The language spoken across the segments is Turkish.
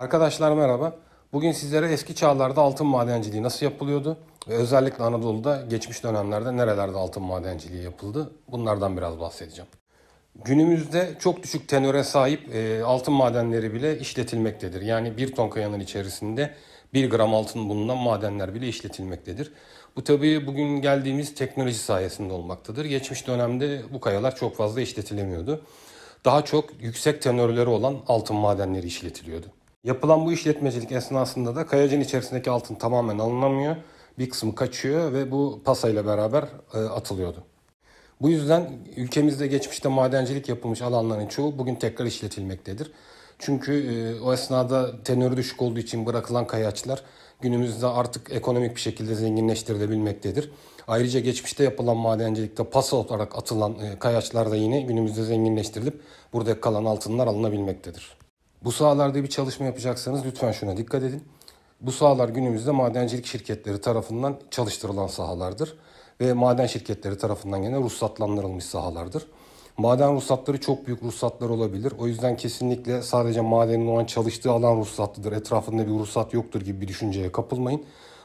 Arkadaşlar merhaba. Bugün sizlere eski çağlarda altın madenciliği nasıl yapılıyordu ve özellikle Anadolu'da geçmiş dönemlerde nerelerde altın madenciliği yapıldı bunlardan biraz bahsedeceğim. Günümüzde çok düşük tenöre sahip e, altın madenleri bile işletilmektedir. Yani bir ton kayanın içerisinde bir gram altın bulunan madenler bile işletilmektedir. Bu tabii bugün geldiğimiz teknoloji sayesinde olmaktadır. Geçmiş dönemde bu kayalar çok fazla işletilemiyordu. Daha çok yüksek tenörleri olan altın madenleri işletiliyordu. Yapılan bu işletmecilik esnasında da kayacın içerisindeki altın tamamen alınamıyor. Bir kısmı kaçıyor ve bu pasayla beraber e, atılıyordu. Bu yüzden ülkemizde geçmişte madencilik yapılmış alanların çoğu bugün tekrar işletilmektedir. Çünkü e, o esnada tenörü düşük olduğu için bırakılan kayaçlar günümüzde artık ekonomik bir şekilde zenginleştirilebilmektedir. Ayrıca geçmişte yapılan madencilikte pasa olarak atılan e, kayaçlar da yine günümüzde zenginleştirilip burada kalan altınlar alınabilmektedir. Bu sahalarda bir çalışma yapacaksanız lütfen şuna dikkat edin. Bu sahalar günümüzde madencilik şirketleri tarafından çalıştırılan sahalardır ve maden şirketleri tarafından gene ruhsatlandırılmış sahalardır. Maden ruhsatları çok büyük ruhsatlar olabilir. O yüzden kesinlikle sadece madenin olan çalıştığı alan ruhsatlıdır. Etrafında bir ruhsat yoktur gibi bir düşünceye kapılmayın.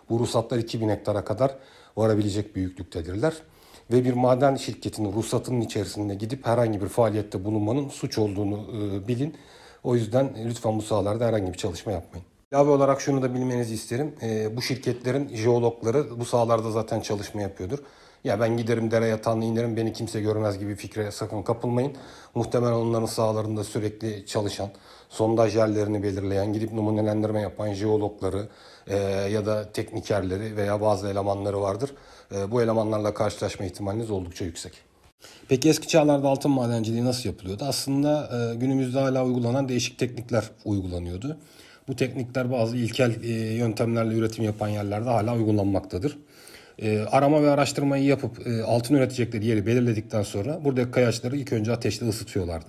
Bu ruhsatlar 2000 hektara kadar varabilecek büyüklüktedirler. Ve bir maden şirketinin ruhsatının içerisinde gidip herhangi bir faaliyette bulunmanın suç olduğunu ıı, bilin o yüzden lütfen bu sahalarda herhangi bir çalışma yapmayın. İlave olarak şunu da bilmenizi isterim. E, bu şirketlerin jeologları bu sahalarda zaten çalışma yapıyordur. Ya ben giderim dere yatağına inerim beni kimse görmez gibi fikre sakın kapılmayın. Muhtemelen onların sahalarında sürekli çalışan, sondaj yerlerini belirleyen, gidip numunelendirme yapan jeologları e, ya da teknikerleri veya bazı elemanları vardır. E, bu elemanlarla karşılaşma ihtimaliniz oldukça yüksek. Peki eski çağlarda altın madenciliği nasıl yapılıyordu? Aslında e, günümüzde hala uygulanan değişik teknikler uygulanıyordu. Bu teknikler bazı ilkel e, yöntemlerle üretim yapan yerlerde hala uygulanmaktadır. E, arama ve araştırmayı yapıp e, altın üretecekleri yeri belirledikten sonra buradaki kayaçları ilk önce ateşle ısıtıyorlardı.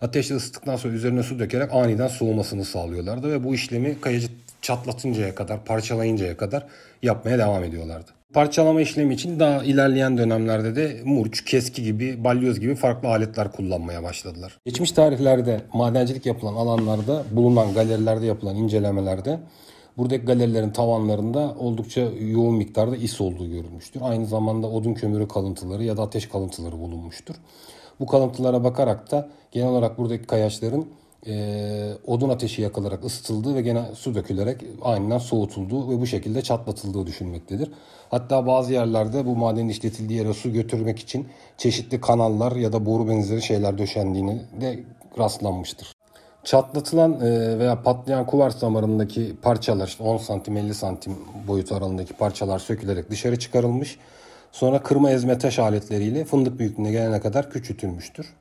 Ateşle ısıttıktan sonra üzerine su dökerek aniden soğumasını sağlıyorlardı ve bu işlemi kayacı çatlatıncaya kadar, parçalayıncaya kadar yapmaya devam ediyorlardı. Parçalama işlemi için daha ilerleyen dönemlerde de murç, keski gibi, balyoz gibi farklı aletler kullanmaya başladılar. Geçmiş tarihlerde madencilik yapılan alanlarda bulunan galerilerde yapılan incelemelerde buradaki galerilerin tavanlarında oldukça yoğun miktarda is olduğu görülmüştür. Aynı zamanda odun kömürü kalıntıları ya da ateş kalıntıları bulunmuştur. Bu kalıntılara bakarak da genel olarak buradaki kayaçların e, odun ateşi yakılarak ısıtıldığı ve gene su dökülerek aniden soğutulduğu ve bu şekilde çatlatıldığı düşünmektedir. Hatta bazı yerlerde bu madenin işletildiği yere su götürmek için çeşitli kanallar ya da boru benzeri şeyler döşendiğini de rastlanmıştır. Çatlatılan e, veya patlayan kuvars damarındaki parçalar işte 10 santim 50 santim boyutu aralığındaki parçalar sökülerek dışarı çıkarılmış. Sonra kırma ezme taş aletleriyle fındık büyüklüğüne gelene kadar küçültülmüştür.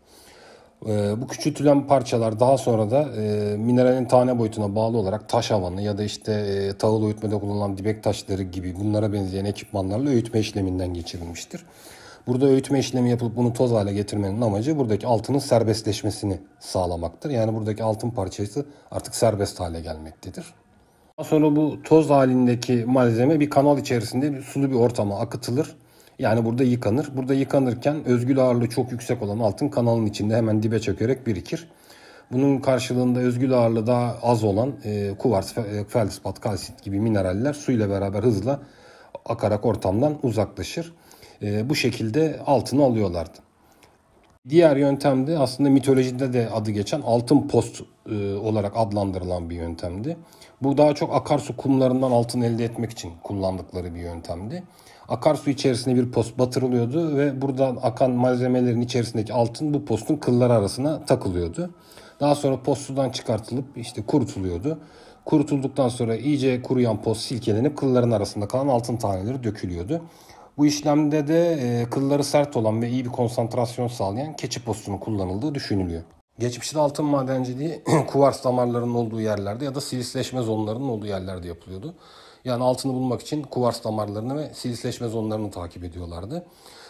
Ee, bu küçültülen parçalar daha sonra da e, mineralin tane boyutuna bağlı olarak taş havanı ya da işte e, tahıl öğütmede kullanılan dibek taşları gibi bunlara benzeyen ekipmanlarla öğütme işleminden geçirilmiştir. Burada öğütme işlemi yapılıp bunu toz hale getirmenin amacı buradaki altının serbestleşmesini sağlamaktır. Yani buradaki altın parçası artık serbest hale gelmektedir. Daha sonra bu toz halindeki malzeme bir kanal içerisinde bir sulu bir ortama akıtılır yani burada yıkanır. Burada yıkanırken özgül ağırlığı çok yüksek olan altın kanalın içinde hemen dibe çökerek birikir. Bunun karşılığında özgül ağırlığı daha az olan e, kuvars, e, feldspat, kalsit gibi mineraller suyla beraber hızla akarak ortamdan uzaklaşır. E, bu şekilde altını alıyorlardı. Diğer yöntemde aslında mitolojide de adı geçen altın post e, olarak adlandırılan bir yöntemdi. Bu daha çok akarsu kumlarından altın elde etmek için kullandıkları bir yöntemdi akarsu içerisinde bir post batırılıyordu ve buradan akan malzemelerin içerisindeki altın bu postun kılları arasına takılıyordu. Daha sonra post sudan çıkartılıp işte kurutuluyordu. Kurutulduktan sonra iyice kuruyan post silkelenip kılların arasında kalan altın taneleri dökülüyordu. Bu işlemde de e, kılları sert olan ve iyi bir konsantrasyon sağlayan keçi postunun kullanıldığı düşünülüyor. Geçmişte altın madenciliği kuvars damarlarının olduğu yerlerde ya da silisleşme zonlarının olduğu yerlerde yapılıyordu. Yani altını bulmak için kuvars damarlarını ve silisleşme zonlarını takip ediyorlardı.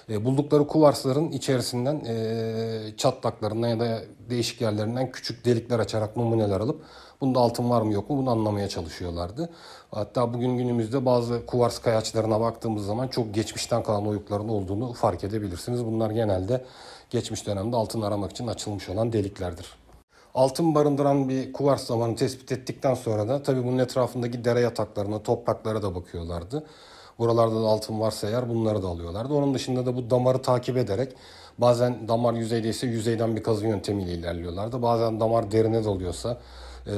E, buldukları kuvarsların içerisinden e, çatlaklarından ya da değişik yerlerinden küçük delikler açarak numuneler alıp bunda altın var mı yok mu bunu anlamaya çalışıyorlardı. Hatta bugün günümüzde bazı kuvars kayaçlarına baktığımız zaman çok geçmişten kalan oyukların olduğunu fark edebilirsiniz. Bunlar genelde geçmiş dönemde altın aramak için açılmış olan deliklerdir. Altın barındıran bir kuvars zamanı tespit ettikten sonra da tabii bunun etrafındaki dere yataklarına, topraklara da bakıyorlardı. Buralarda da altın varsa eğer bunları da alıyorlardı. Onun dışında da bu damarı takip ederek bazen damar yüzeydeyse yüzeyden bir kazı yöntemiyle ilerliyorlardı. Bazen damar derine dalıyorsa e,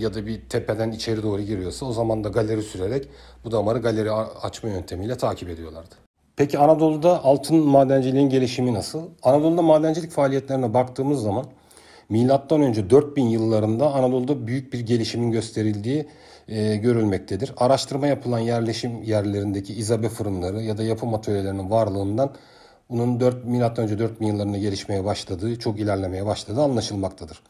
ya da bir tepeden içeri doğru giriyorsa o zaman da galeri sürerek bu damarı galeri açma yöntemiyle takip ediyorlardı. Peki Anadolu'da altın madenciliğin gelişimi nasıl? Anadolu'da madencilik faaliyetlerine baktığımız zaman milattan önce 4000 yıllarında Anadolu'da büyük bir gelişimin gösterildiği e, görülmektedir. Araştırma yapılan yerleşim yerlerindeki izabe fırınları ya da yapım atölyelerinin varlığından bunun 4 milattan önce 4000 yıllarında gelişmeye başladığı, çok ilerlemeye başladığı anlaşılmaktadır.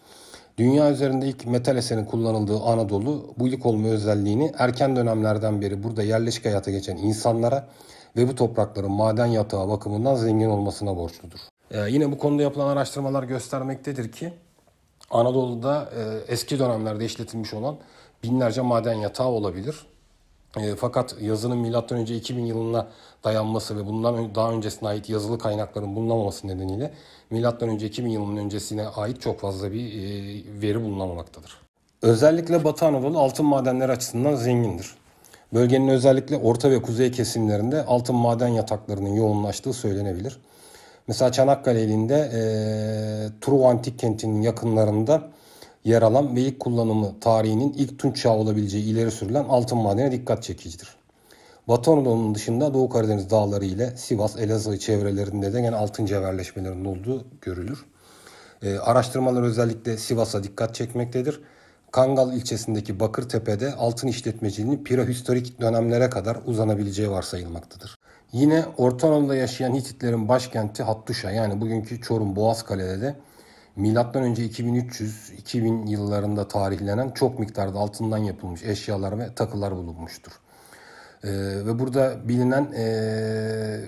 Dünya üzerinde ilk metal eserin kullanıldığı Anadolu bu ilk olma özelliğini erken dönemlerden beri burada yerleşik hayata geçen insanlara ve bu toprakların maden yatağı bakımından zengin olmasına borçludur. Ee, yine bu konuda yapılan araştırmalar göstermektedir ki Anadolu'da e, eski dönemlerde işletilmiş olan binlerce maden yatağı olabilir. E, fakat yazının milattan önce 2000 yılına dayanması ve bundan daha öncesine ait yazılı kaynakların bulunamaması nedeniyle milattan önce 2000 yılının öncesine ait çok fazla bir e, veri bulunamamaktadır. Özellikle Batı Anadolu altın madenleri açısından zengindir. Bölgenin özellikle orta ve kuzey kesimlerinde altın maden yataklarının yoğunlaştığı söylenebilir. Mesela Çanakkale ilinde e, Truva Antik Kenti'nin yakınlarında yer alan ve ilk kullanımı tarihinin ilk Tunç Çağı olabileceği ileri sürülen altın madene dikkat çekicidir. Batı Anadolu'nun dışında Doğu Karadeniz dağları ile Sivas, Elazığ çevrelerinde de gene altın cevherleşmelerinin olduğu görülür. E, araştırmalar özellikle Sivas'a dikkat çekmektedir. Kangal ilçesindeki Bakırtepe'de altın işletmeciliğinin pirahistorik dönemlere kadar uzanabileceği varsayılmaktadır. Yine Orta Anadolu'da yaşayan Hititlerin başkenti Hattuşa yani bugünkü Çorum Kale'de de milattan önce 2300-2000 yıllarında tarihlenen çok miktarda altından yapılmış eşyalar ve takılar bulunmuştur. Ee, ve burada bilinen e,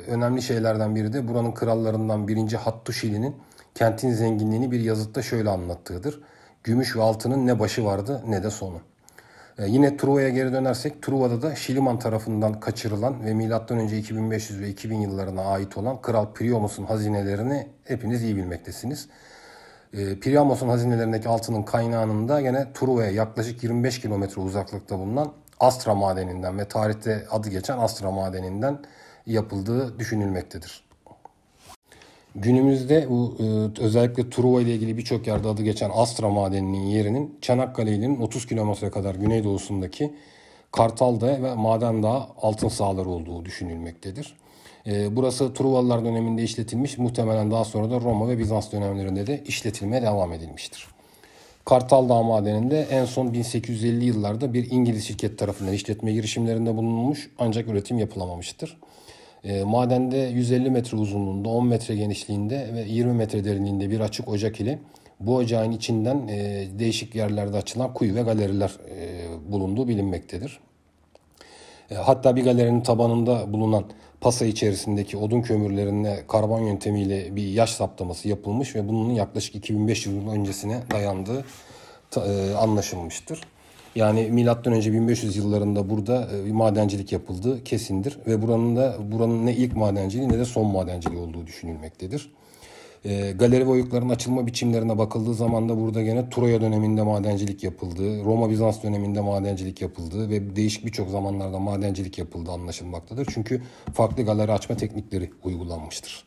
önemli şeylerden biri de buranın krallarından birinci Hattuşili'nin kentin zenginliğini bir yazıtta şöyle anlattığıdır. Gümüş ve altının ne başı vardı ne de sonu. E, yine Truva'ya geri dönersek Truva'da da Şiliman tarafından kaçırılan ve M.Ö. 2500 ve 2000 yıllarına ait olan Kral Priamos'un hazinelerini hepiniz iyi bilmektesiniz. E, Priamos'un hazinelerindeki altının kaynağının da gene Truva'ya yaklaşık 25 kilometre uzaklıkta bulunan Astra madeninden ve tarihte adı geçen Astra madeninden yapıldığı düşünülmektedir. Günümüzde bu e, özellikle Truva ile ilgili birçok yerde adı geçen Astra madeninin yerinin Çanakkale ilinin 30 kilometre kadar güneydoğusundaki Kartal'da ve Maden Dağı altın sahaları olduğu düşünülmektedir. E, burası Truvalılar döneminde işletilmiş muhtemelen daha sonra da Roma ve Bizans dönemlerinde de işletilmeye devam edilmiştir. Kartal Dağ Madeni'nde en son 1850 yıllarda bir İngiliz şirket tarafından işletme girişimlerinde bulunmuş ancak üretim yapılamamıştır. E, madende 150 metre uzunluğunda, 10 metre genişliğinde ve 20 metre derinliğinde bir açık ocak ile bu ocağın içinden e, değişik yerlerde açılan kuyu ve galeriler e, bulunduğu bilinmektedir. E, hatta bir galerinin tabanında bulunan pasa içerisindeki odun kömürlerine karbon yöntemiyle bir yaş saptaması yapılmış ve bunun yaklaşık 2500 yıl öncesine dayandığı e, anlaşılmıştır. Yani milattan önce 1500 yıllarında burada e, bir madencilik yapıldı kesindir ve buranın da buranın ne ilk madenciliği ne de son madenciliği olduğu düşünülmektedir. E, galeri ve oyukların açılma biçimlerine bakıldığı zaman da burada gene Troya döneminde madencilik yapıldı. Roma Bizans döneminde madencilik yapıldı ve değişik birçok zamanlarda madencilik yapıldı anlaşılmaktadır. Çünkü farklı galeri açma teknikleri uygulanmıştır.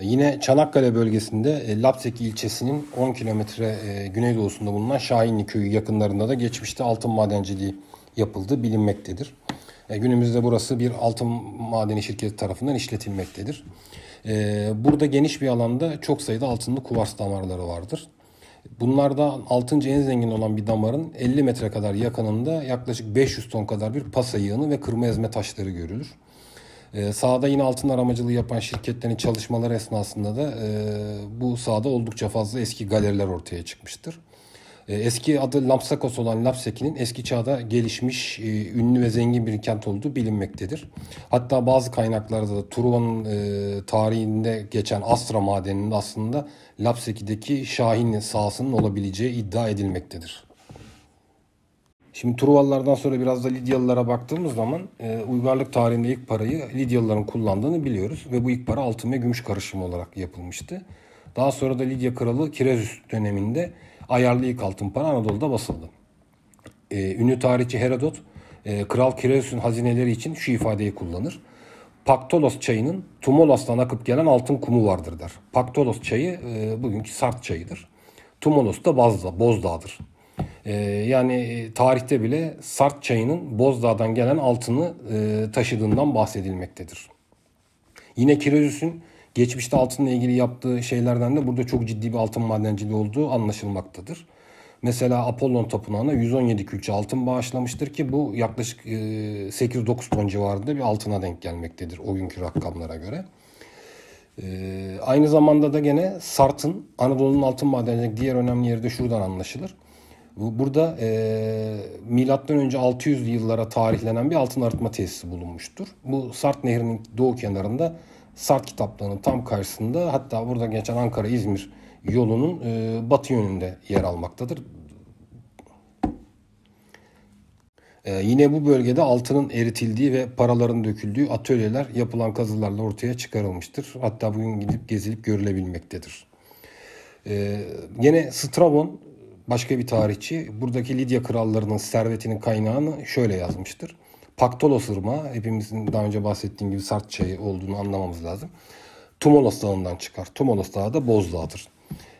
Yine Çanakkale bölgesinde e, Lapsek ilçesinin 10 kilometre e, güneydoğusunda bulunan Şahinli köyü yakınlarında da geçmişte altın madenciliği yapıldı bilinmektedir. E, günümüzde burası bir altın madeni şirketi tarafından işletilmektedir. Burada geniş bir alanda çok sayıda altınlı kuvars damarları vardır. Bunlarda 6. en zengin olan bir damarın 50 metre kadar yakınında yaklaşık 500 ton kadar bir pasa yığını ve kırma ezme taşları görülür. E, sahada yine altın aramacılığı yapan şirketlerin çalışmaları esnasında da e, bu sahada oldukça fazla eski galeriler ortaya çıkmıştır. E, eski adı Lapsakos olan Lapseki'nin eski çağda gelişmiş, e, ünlü ve zengin bir kent olduğu bilinmektedir. Hatta bazı kaynaklarda da Truva'nın e, tarihinde geçen Astra madeninin aslında Lapseki'deki Şahin sahasının olabileceği iddia edilmektedir. Şimdi Truvallardan sonra biraz da Lidyalılara baktığımız zaman e, uygarlık tarihinde ilk parayı Lidyalıların kullandığını biliyoruz. Ve bu ilk para altın ve gümüş karışımı olarak yapılmıştı. Daha sonra da Lidya kralı Kirezüs döneminde ayarlı ilk altın para Anadolu'da basıldı. E, ünlü tarihçi Herodot e, Kral Kirezüs'ün hazineleri için şu ifadeyi kullanır. Paktolos çayının Tumolos'tan akıp gelen altın kumu vardır der. Paktolos çayı e, bugünkü Sart çayıdır. Tumolos da Bazda, Bozdağ'dır. Ee, yani e, tarihte bile Sart çayının Bozdağ'dan gelen altını e, taşıdığından bahsedilmektedir. Yine Kirözüs'ün geçmişte altınla ilgili yaptığı şeylerden de burada çok ciddi bir altın madenciliği olduğu anlaşılmaktadır. Mesela Apollon Tapınağı'na 117 külçe altın bağışlamıştır ki bu yaklaşık 8-9 e, ton civarında bir altına denk gelmektedir o günkü rakamlara göre. Ee, aynı zamanda da gene Sart'ın Anadolu'nun altın madenciliği diğer önemli yeri de şuradan anlaşılır. Burada e, milattan önce 600'lü yıllara tarihlenen bir altın arıtma tesisi bulunmuştur. Bu Sart Nehri'nin doğu kenarında Sart kitaplarının tam karşısında hatta burada geçen Ankara-İzmir yolunun e, batı yönünde yer almaktadır. E, yine bu bölgede altının eritildiği ve paraların döküldüğü atölyeler yapılan kazılarla ortaya çıkarılmıştır. Hatta bugün gidip gezilip görülebilmektedir. Ee, gene Strabon başka bir tarihçi buradaki Lidya krallarının servetinin kaynağını şöyle yazmıştır. Paktolos ırmağı hepimizin daha önce bahsettiğim gibi sert şey olduğunu anlamamız lazım. Tumolos dağından çıkar. Tumolos dağı da Boz dağıdır.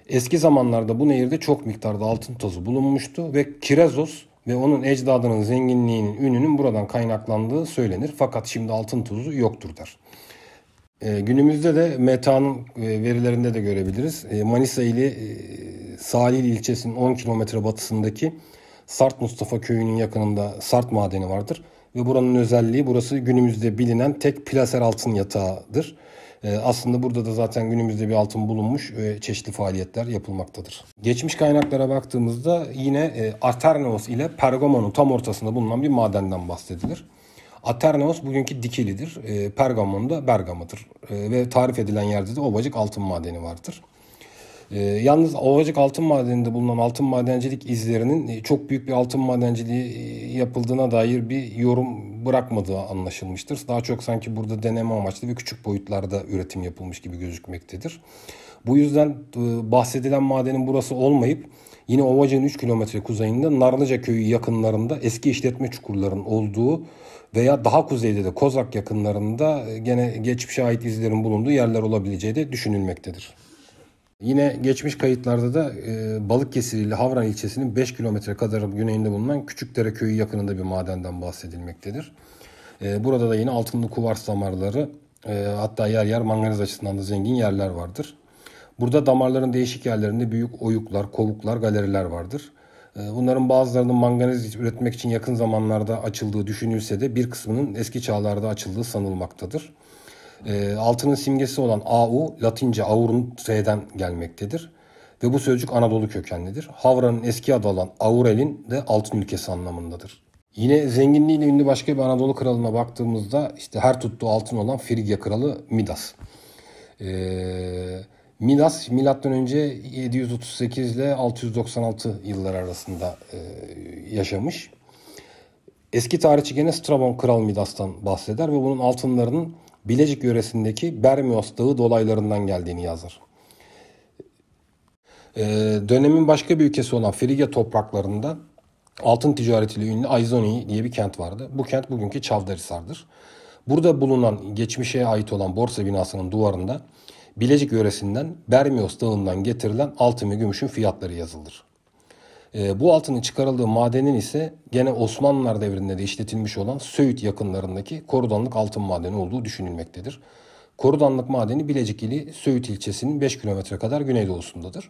Eski zamanlarda bu nehirde çok miktarda altın tozu bulunmuştu ve Kirezos ve onun ecdadının zenginliğinin, ününün buradan kaynaklandığı söylenir. Fakat şimdi altın tozu yoktur der. E, günümüzde de META'nın e, verilerinde de görebiliriz. E, Manisa ili e, Salil ilçesinin 10 kilometre batısındaki Sart Mustafa köyünün yakınında Sart madeni vardır. Ve buranın özelliği burası günümüzde bilinen tek plaser altın yatağıdır. E, aslında burada da zaten günümüzde bir altın bulunmuş ve çeşitli faaliyetler yapılmaktadır. Geçmiş kaynaklara baktığımızda yine e, ile Pergamon'un tam ortasında bulunan bir madenden bahsedilir. Aternaos bugünkü Dikili'dir. E, Pergamon da Bergama'dır. E, ve tarif edilen yerde de Ovacık altın madeni vardır. E, yalnız Ovacık altın madeninde bulunan altın madencilik izlerinin e, çok büyük bir altın madenciliği e, yapıldığına dair bir yorum bırakmadığı anlaşılmıştır. Daha çok sanki burada deneme amaçlı ve küçük boyutlarda üretim yapılmış gibi gözükmektedir. Bu yüzden e, bahsedilen madenin burası olmayıp yine Ovacık'ın 3 kilometre kuzeyinde Narlıca köyü yakınlarında eski işletme çukurların olduğu veya daha kuzeyde de Kozak yakınlarında e, gene geçmişe ait izlerin bulunduğu yerler olabileceği de düşünülmektedir. Yine geçmiş kayıtlarda da e, Balıkesir ile Havran ilçesinin 5 kilometre kadar güneyinde bulunan Küçükdere köyü yakınında bir madenden bahsedilmektedir. E, burada da yine altınlı kuvars damarları e, hatta yer yer manganiz açısından da zengin yerler vardır. Burada damarların değişik yerlerinde büyük oyuklar, kovuklar, galeriler vardır. Ee, bunların bazılarının manganez üretmek için yakın zamanlarda açıldığı düşünülse de bir kısmının eski çağlarda açıldığı sanılmaktadır. Ee, altının simgesi olan AU, Latince aurun R'den gelmektedir. Ve bu sözcük Anadolu kökenlidir. Havra'nın eski adı olan Aurel'in de altın ülkesi anlamındadır. Yine zenginliğiyle ünlü başka bir Anadolu kralına baktığımızda işte her tuttuğu altın olan Frigya kralı Midas. Eee Midas milattan önce 738 ile 696 yıllar arasında e, yaşamış. Eski tarihçi gene Strabon Kral Midas'tan bahseder ve bunun altınlarının Bilecik yöresindeki Bermios Dağı dolaylarından geldiğini yazar. Ee, dönemin başka bir ülkesi olan Frigya topraklarında altın ticaretiyle ünlü Aizoni diye bir kent vardı. Bu kent bugünkü Çavdarhisar'dır. Burada bulunan geçmişe ait olan borsa binasının duvarında Bilecik yöresinden Bermios Dağı'ndan getirilen altın ve gümüşün fiyatları yazılır. E, bu altının çıkarıldığı madenin ise gene Osmanlılar devrinde de işletilmiş olan Söğüt yakınlarındaki Korudanlık altın madeni olduğu düşünülmektedir. Korudanlık madeni Bilecik ili Söğüt ilçesinin 5 kilometre kadar güneydoğusundadır.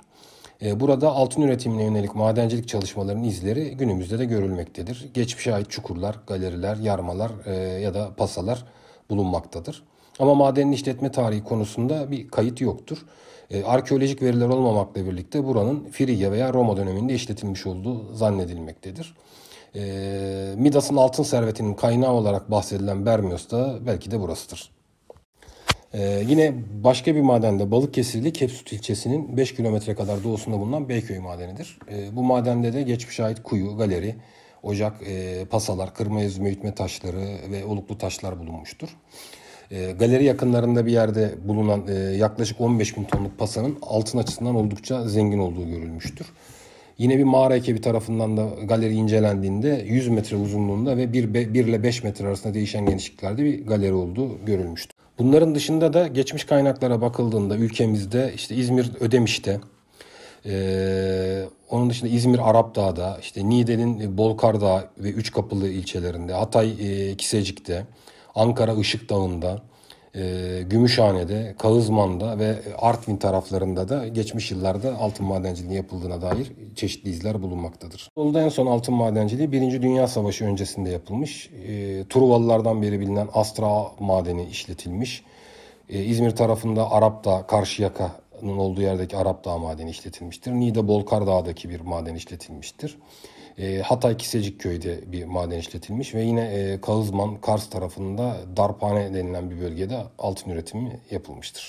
Ee, burada altın üretimine yönelik madencilik çalışmalarının izleri günümüzde de görülmektedir. Geçmişe ait çukurlar, galeriler, yarmalar e, ya da pasalar bulunmaktadır. Ama madenin işletme tarihi konusunda bir kayıt yoktur. E, arkeolojik veriler olmamakla birlikte buranın Frigya veya Roma döneminde işletilmiş olduğu zannedilmektedir. E, Midas'ın altın servetinin kaynağı olarak bahsedilen Bermios da belki de burasıdır. Ee, yine başka bir madende Balıkesirli Kepsut ilçesinin 5 kilometre kadar doğusunda bulunan Beyköy madenidir. Ee, bu madende de geçmişe ait kuyu, galeri, ocak, e, pasalar, kırmızı ezme ütme taşları ve oluklu taşlar bulunmuştur. Ee, galeri yakınlarında bir yerde bulunan e, yaklaşık 15 bin tonluk pasanın altın açısından oldukça zengin olduğu görülmüştür. Yine bir mağara ekibi tarafından da galeri incelendiğinde 100 metre uzunluğunda ve 1, ile 5 metre arasında değişen genişliklerde bir galeri olduğu görülmüştür. Bunların dışında da geçmiş kaynaklara bakıldığında ülkemizde işte İzmir Ödemiş'te, ee, onun dışında İzmir Arap Dağı'da, işte Niğde'nin Bolkar Dağı ve Üç Kapılı ilçelerinde, Hatay e, Kisecik'te, Ankara Işık Dağı'nda, e, Gümüşhane'de, Kağızman'da ve Artvin taraflarında da geçmiş yıllarda altın madenciliği yapıldığına dair çeşitli izler bulunmaktadır. Anadolu'da en son altın madenciliği 1. Dünya Savaşı öncesinde yapılmış. E, Truvalılardan beri bilinen Astra madeni işletilmiş. E, İzmir tarafında Arap Dağı, Karşıyaka'nın olduğu yerdeki Arap Dağı madeni işletilmiştir. Niğde Bolkar Dağı'daki bir maden işletilmiştir. Ee, Hatay Kisecik köyde bir maden işletilmiş ve yine e, Kağızman, Kars tarafında Darpane denilen bir bölgede altın üretimi yapılmıştır.